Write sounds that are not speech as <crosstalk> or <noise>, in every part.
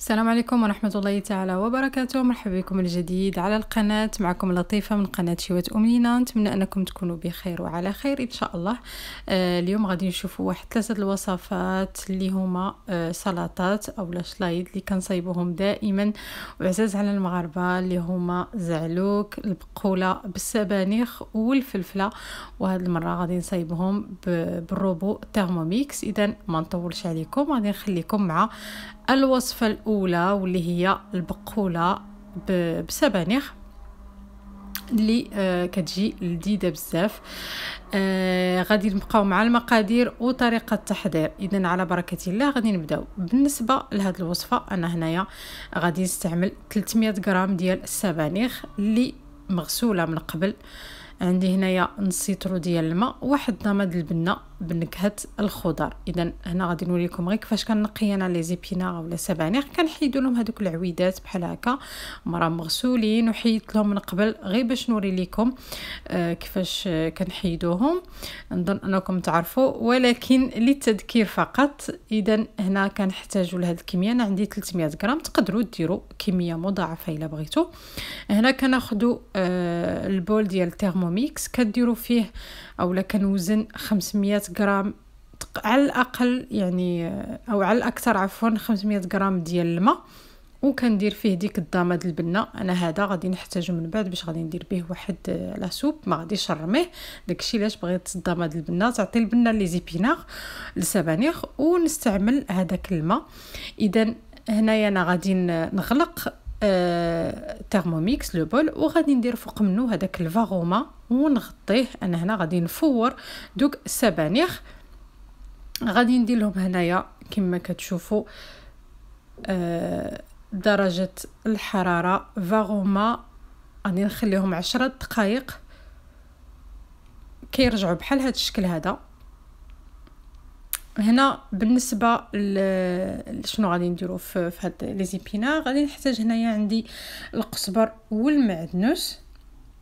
السلام عليكم ورحمة الله تعالى وبركاته مرحبا بكم من جديد على القناة معكم لطيفة من قناة شوات أمنينا نتمنى أنكم تكونوا بخير وعلى خير إن شاء الله آه، اليوم غادي نشوفوا واحد ثلاثة الوصفات اللي هما آه، سلطات أو شلايض اللي كنصايبوهم دائما وعزاز على المغاربة اللي هما زعلوك البقولة بالسبانخ والفلفلة وهاد المرة غادي نصايبهم بالروبو تيرموميكس إذا ما نطولش عليكم غادي نخليكم مع آه، الوصفة الأولى واللي هي البقولة بسبانخ اللي آه كتجي لذيذه بزاف آه غادي نبقاو مع المقادير وطريقه التحضير اذا على بركه الله غادي نبداو بالنسبه لهاد الوصفه انا هنايا غادي نستعمل 300 غرام ديال السبانخ اللي مغسوله من قبل آه عندي هنايا نص لتر ديال الماء واحد نماذ البنه بنكهه الخضر اذا هنا غادي نوريكم غير كيفاش كنقي انا لي زيبينا ولا سبانخ كنحيدو لهم هذوك العويدات بحال هكا مرا مغسولين وحيدت لهم من قبل غير باش نوري لكم آه، كيفاش كنحيدوهم نظن انكم تعرفوا ولكن للتذكير فقط اذا هنا كنحتاجوا لهاد الكميه انا عندي 300 غرام تقدروا ديروا كميه مضاعفه الا بغيتو هنا كناخذوا آه، البول ديال الترمو ميكس كديروا فيه او اولا كنوزن 500 غرام على الاقل يعني او على الاكثر عفوا 500 غرام ديال الماء وكندير فيه ديك الضامه البنه انا هذا غادي نحتاجو من بعد باش غادي ندير به واحد لا سوب ما غاديش نرميه داكشي علاش بغيت الضامه البنه تعطي البنه لي زيبينار السبانيخ ونستعمل هذاك الماء اذا هنايا انا غادي نغلق آه لو بول وغادي ندير فوق منو هذاك الفاغوما ونغطيه انا هنا غادي نفور دوك السبانخ غادي ندير لهم هنايا كما كتشوفوا آه، درجه الحراره فاغوما غادي نخليهم عشرة دقائق كيرجعوا بحال هذا الشكل هذا هنا بالنسبه شنو غادي نديرو في, في هاد لي زيبينا غادي نحتاج هنايا عندي القزبر والمعدنوس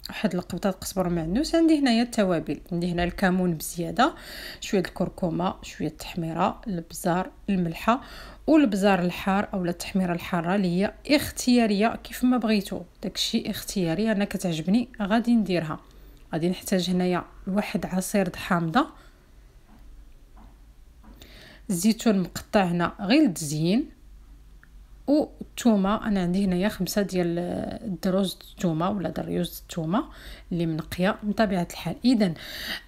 واحد القبضه قزبر ومعدنوس عندي هنايا التوابل عندي هنا الكمون بزياده شويه الكركمه شويه التحميره البزار الملحه والبزار الحار اولا التحميره الحاره اللي هي اختياريه كيف ما بغيتو داكشي اختياري انا كتعجبني غادي نديرها غادي نحتاج هنايا واحد عصير حامضه الزيتون مقطع هنا غير التزيين والثومه انا عندي هنايا خمسة ديال الدروز الثومه ولا دريوز الثومه اللي منقيه من طبيعه الحال اذا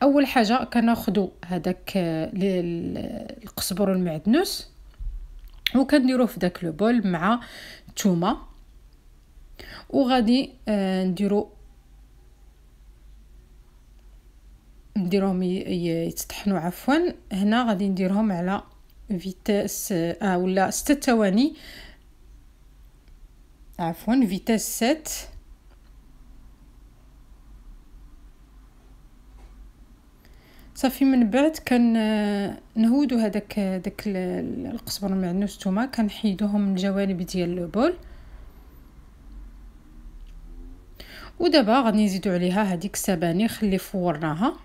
اول حاجه كناخذوا هذاك القزبر والمعدنوس وكنديروه في داك لو بول مع الثومه وغادي آه، نديرو نديرهم يتطحنوا عفوا هنا غادي نديرهم على فيتاس اه ولا ستة ثواني عفوا فيتاس ست صافي من بعد آه، نهودو هذاك داك القزبر المعنوس الثومه كنحيدوهم من الجوانب ديال البول ودابا غادي نزيدو عليها هذيك السبانخ اللي فورناها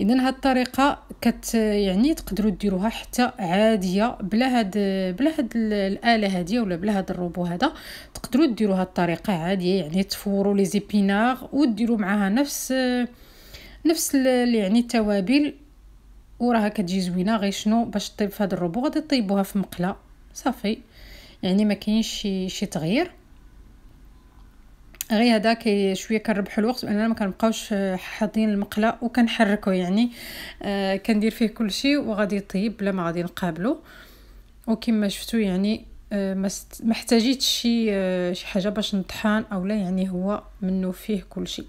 اذا هاد الطريقه كت يعني تقدروا ديروها حتى عاديه بلا هاد بلا هاد الاله هادي ولا بلا هاد الروبو هذا تقدروا ديروا هذه الطريقه عاديه يعني تفوروا لي زيبيناغ وديروا معاها نفس نفس يعني التوابل وراها كتجي زوينه غير شنو باش طيب في هاد الروبو غادي طيبوها في مقله صافي يعني ما كاينش شي شي تغيير غير هذا كي شويه كنربحوا الوقت باننا ما كنبقاوش آه، حاطين المقله وكنحركو يعني آه، كندير فيه كل شيء وغادي يطيب بلا ما غادي نقابلو وكما شفتوا يعني آه، ما احتاجيت شي شي حاجه باش نطحان اولا يعني هو منه فيه كل شيء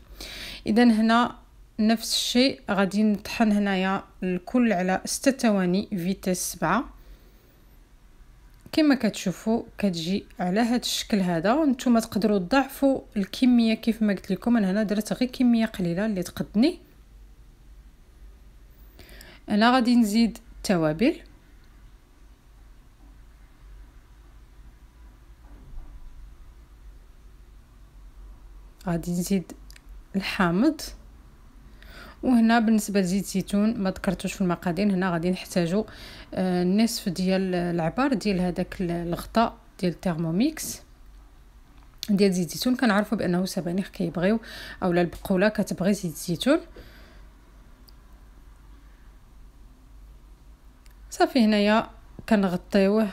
اذا هنا نفس الشيء غادي نطحن هنايا الكل على 6 ثواني فيتيس 7 كما كتشوفوا كتجي على هذا الشكل هذا وانتم تقدروا تضعفوا الكميه كيف ما قلت لكم انا هنا درت غير كميه قليله اللي تقدني انا غادي نزيد التوابل غادي نزيد الحامض وهنا بالنسبه لزيت الزيتون ما ذكرتوش في المقادير هنا غادي نحتاجو النصف آه، ديال العبار ديال هذاك الغطاء ديال الثيرموميكس ديال زيت الزيتون كنعرفوا بانه سبانخ كيبغيو اولا البقوله كتبغي زيت الزيتون صافي هنايا كنغطيوه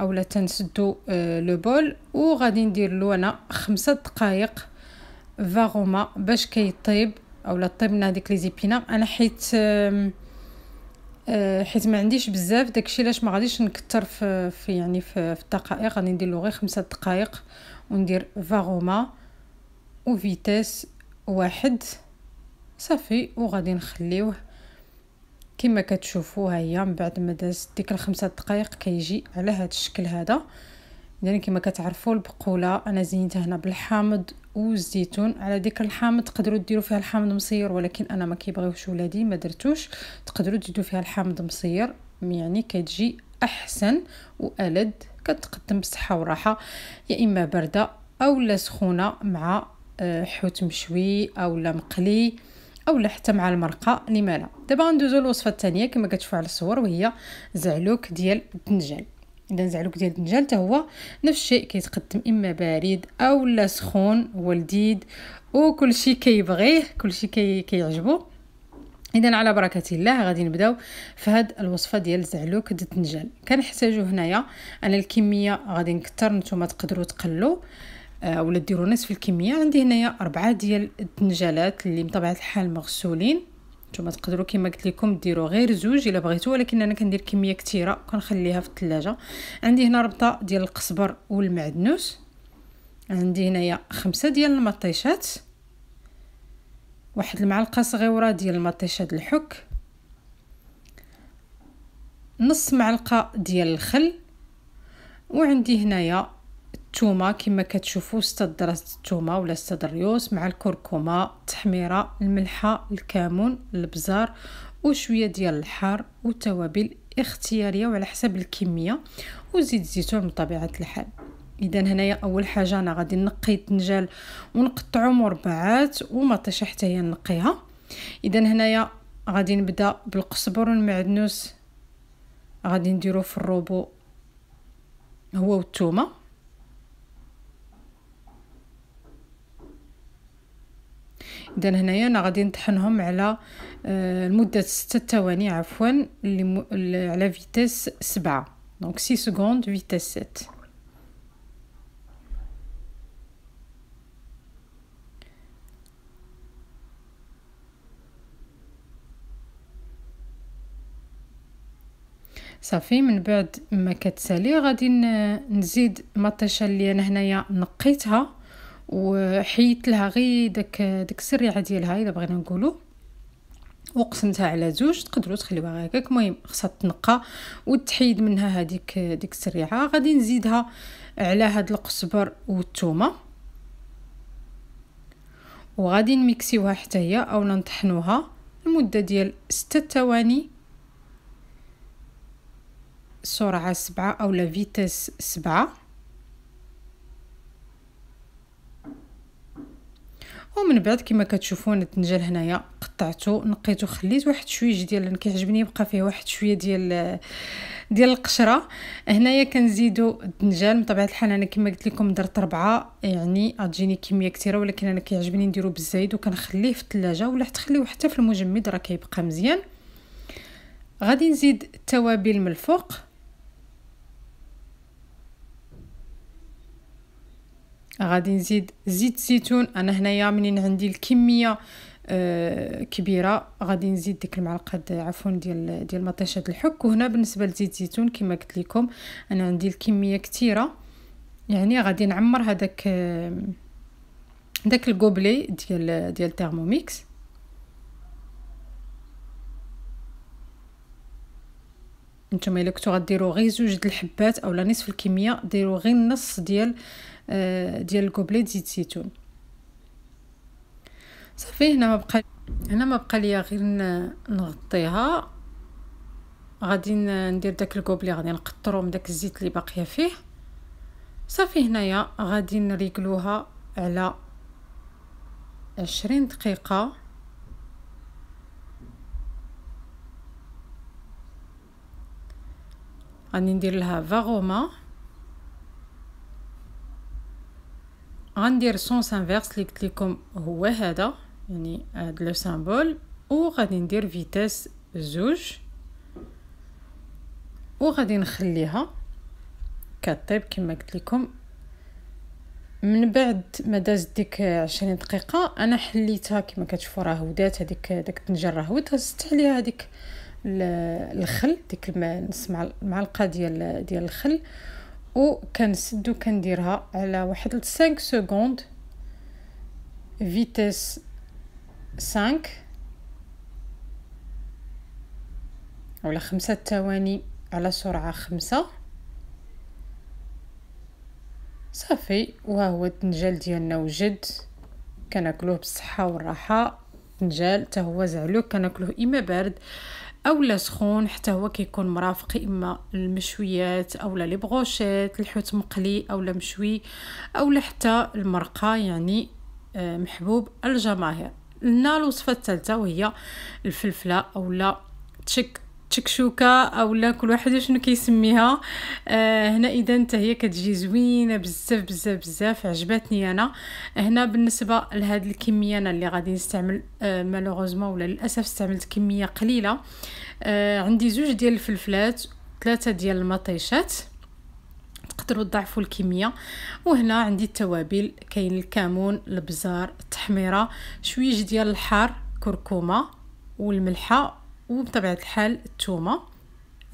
اولا تنسدو آه، لو بول وغادي ندير له انا خمسة دقائق فاغوما باش كيطيب اولا طيبنا ديك لي زيبينا انا حيت آه، حيت ما عنديش بزاف داكشي علاش ما غاديش نكثر في, يعني في, الدقائق غادي ندير له غير خمسة دقائق وندير فاغوما وفيتاس واحد صافي وغادي نخليوه كما كتشوفوا ها هي من بعد ما داز ديك الخمسة دقائق كيجي على هذا الشكل هذا يعني كما كتعرفوا البقوله انا زينتها هنا بالحامض والزيتون على ديك الحامض تقدروا ديروا فيها الحامض مصير ولكن انا ما كيبغيوش ولادي ما درتوش تقدروا تزيدوا فيها الحامض مصير يعني كتجي احسن والد كتقدم بصحه وراحه يا اما بارده لا سخونه مع آه، حوت مشوي او لا مقلي او لا حتى مع المرقه لما لا دابا غندوزو الوصفه الثانيه كما كتشوفوا على الصور وهي زعلوك ديال الدنجال اذا زعلوك ديال الدنجال حتى هو نفس الشيء كيتقدم اما بارد اولا سخون هو وكل شيء كيبغيه كلشي كي كيعجبو اذا على بركه الله غادي نبداو في هاد الوصفه ديال الزعلوك د الدنجال كنحتاجو هنايا انا الكميه غادي نكثر نتوما تقدروا تقلوا آه ولا ديروا نصف الكميه عندي هنايا أربعة ديال الدنجالات اللي بطبيعه الحال مغسولين نتوما تقدروا كما قلت لكم ديروا غير زوج الا بغيتوا ولكن انا كندير كميه كثيره كنخليها في الثلاجه عندي هنا ربطه ديال القزبر والمعدنوس عندي هنايا خمسة ديال المطيشات واحد المعلقه صغيره ديال المطيشات الحك نص معلقه ديال الخل وعندي هنايا التومه كما كتشوفوا استدرت التومه ولا استدريوس مع الكركمه التحميره الملحه الكمون البزار وشويه ديال الحار والتوابل اختياريه وعلى حسب الكميه وزيت الزيتون بطبيعه الحال اذا هنايا اول حاجه انا غادي نقي الدنجال ونقطعو مربعات وما طيش حتى هي نقيها اذا هنايا غادي نبدا بالقزبر والمعدنوس غادي نديرو في الروبو هو والثومه اذا هنايا انا غادي نطحنهم على آه، لمده 6 ثواني عفوا اللي على فيتيس 7 دونك 6 سكوند فيتيس 7 صافي من بعد ما كتسالي غادي نزيد مطيشه اللي انا هنايا نقيتها وحيت لها غير داك داك السريعه ديالها الا بغينا نقولوا وقسمتها على زوج تقدروا تخليوها هكاك المهم خصها تنقى وتحيد منها هذيك ديك السريعه غادي نزيدها على هاد القزبر والثومه وغادي نميكسيوها حتى هي او نطحنوها لمده ديال 6 ثواني سرعه سبعة او لا فيتاس سبعة ومن بعد كما كتشوفون الدنجال هنايا قطعته نقيته خليت واحد شويه ديال لان كيعجبني يبقى فيه واحد شويه ديال ديال القشره هنايا كنزيدو الدنجال بطبيعه الحال انا كما قلت لكم درت ربعة يعني غتجيني كميه كثيره ولكن انا كيعجبني نديرو بالزايد وكنخليه في الثلاجه ولا خليه حتى في المجمد راه كيبقى مزيان غادي نزيد التوابل من الفوق غادي نزيد زيت الزيتون انا هنايا منين عندي الكميه آه، كبيره غادي نزيد ديك المعلقه عفوا ديال ديال مطيشه الحك وهنا بالنسبه لزيت الزيتون كما قلت لكم انا عندي الكميه كثيره يعني غادي نعمر هذاك آه، داك الكوبلي ديال ديال تيرموميكس نتوما الا كنتو غديروا غير زوج د الحبات اولا نصف الكميه ديروا غير النص ديال آه، ديال الكوبلي زيت زيتون صافي هنا ما بقى هنا ما بقى ليا غير نغطيها غادي ندير داك الكوبلي غادي نقطرو من داك الزيت اللي باقيه فيه صافي هنايا غادي نريكلوها على عشرين دقيقه غادي ندير لها فاغوما غندير سونس انفيرس اللي قلت لكم هو هذا يعني هاد لو سامبول وغادي ندير فيتاس زوج وغادي نخليها كطيب كما قلت لكم من بعد ما دازت ديك عشرين دقيقه انا حليتها كما كتشوفوا راه ودات هذيك داك الطنجره راه ود هزت عليها هذيك الخل ديك المعلقه نص معلقه ديال ديال الخل وكنسد وكنديرها على واحد 5 سكوند فيتيس 5 ولا خمسة ثواني على سرعة خمسة صافي وهو الدنجال ديالنا وجد كناكلوه بالصحة والراحة دنجال تا هو زعلوك كناكلوه اما بارد او لا سخون حتى هو كيكون مرافق اما المشويات او لا لي بغوشيت الحوت مقلي او لا مشوي او حتى المرقه يعني آه، محبوب الجماهير لنا الوصفه الثالثه وهي الفلفله او لا تشك تشكشوكه لا كل واحد شنو كيسميها آه هنا اذا انت هي كتجي زوينه بزاف بزاف بزاف عجبتني انا هنا بالنسبه لهاد الكميه انا اللي غادي نستعمل آه مالوغوزمون ولا للاسف استعملت كميه قليله آه عندي زوج ديال الفلفلات ثلاثه ديال المطيشات تقدروا تضاعفوا الكميه وهنا عندي التوابل كاين الكمون البزار التحميره شويه ديال الحار كركمه والملحه وبطبيعة الحال التومة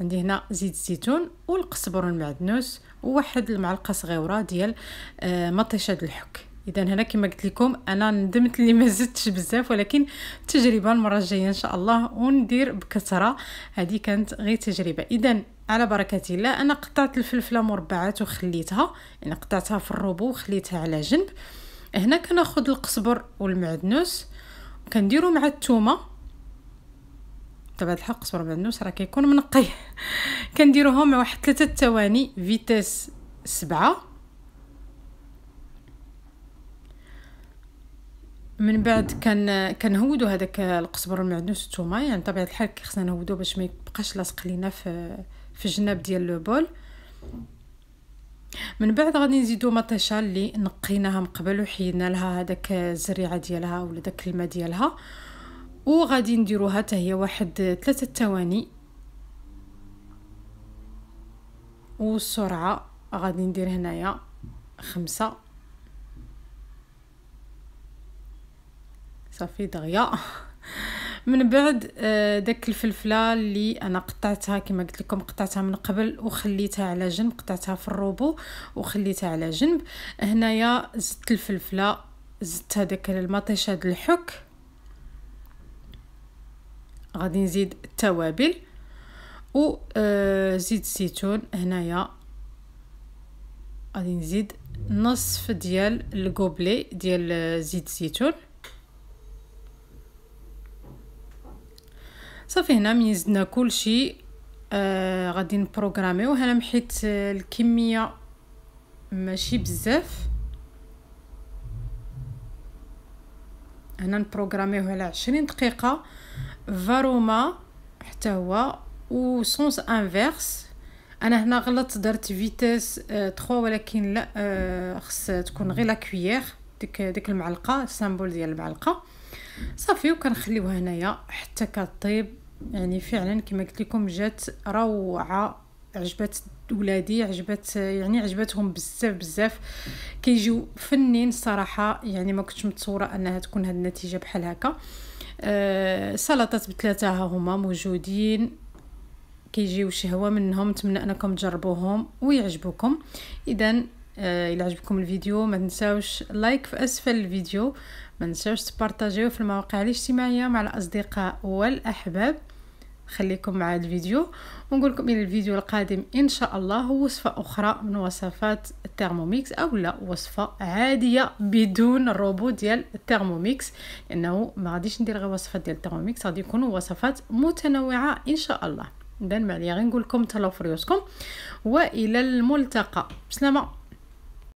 عندي هنا زيت الزيتون والقزبر المعدنوس وواحد المعلقه صغيره ديال آه، مطيشه د الحك اذا هنا كما قلت لكم انا ندمت اللي ما زدتش بزاف ولكن تجربه المره الجايه ان شاء الله وندير بكثره هذه كانت غير تجربه اذا على بركه الله انا قطعت الفلفله مربعات وخليتها يعني قطعتها في الروبو وخليتها على جنب هنا كناخذ القزبر والمعدنوس كنديرو مع الثومه تبع طيب، الحق صبر بعد النوس راه كيكون منقي <laughs> كنديروهم مع واحد ثلاثة ثواني فيتيس سبعة من بعد كان كنهودو هذاك القزبر والمعدنوس والثومه يعني بطبيعه الحال خصنا نهودو باش ما يبقاش لاصق لينا في في الجناب ديال لو بول من بعد غادي نزيدو مطيشه اللي نقيناها من قبل وحيدنا لها هذاك الزريعه ديالها ولا داك الماء ديالها وغادي نديروها حتى هي واحد ثلاثة ثواني والسرعه غادي ندير هنايا خمسة صافي دغيا من بعد آه، داك الفلفله اللي انا قطعتها كما قلت لكم قطعتها من قبل وخليتها على جنب قطعتها في الروبو وخليتها على جنب هنايا زدت الفلفله زدت هذاك المطيشه هاد الحك غادي نزيد التوابل و آه، زيت الزيتون هنايا غادي نزيد نصف ديال الكوبلي ديال آه، زيت الزيتون صافي هنا ملي زدنا كلشي آه غادي نبروغراميو هنا حيت آه، الكميه ماشي بزاف هنا نبروغراميوه على عشرين دقيقه فاروما حتى هو سونس انفيرس انا هنا غلطت درت فيتاس 3 ولكن لا خص تكون غير لا كويير ديك ديك المعلقه السامبول ديال المعلقه صافي وكنخليوها هنايا حتى كطيب يعني فعلا كما قلت لكم جات روعه عجبات ولادي عجبات يعني عجباتهم بزاف بزاف كيجيو فنين صراحه يعني ما كنتش متصوره انها تكون هاد النتيجه بحال هكا آه، سلطات بثلاثه ها هما موجودين كيجيو شهوه منهم نتمنى انكم تجربوهم ويعجبوكم اذا آه، الى عجبكم الفيديو ما تنساوش لايك في اسفل الفيديو ما تنساوش تبارطاجيوه في المواقع الاجتماعيه مع الاصدقاء والاحباب خليكم مع الفيديو ونقول لكم الى الفيديو القادم ان شاء الله وصفه اخرى من وصفات الثيرموميكس او لا وصفه عاديه بدون الروبو ديال الثيرموميكس لانه ما غاديش ندير غير وصفات ديال الثيرموميكس غادي يكونوا وصفات متنوعه ان شاء الله اذا معليا غنقول لكم تهلاو في ريوسكم والى الملتقى بسلامه